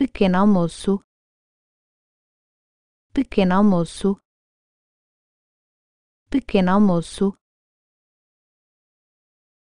pequeno almoço, pequeno almoço, pequeno almoço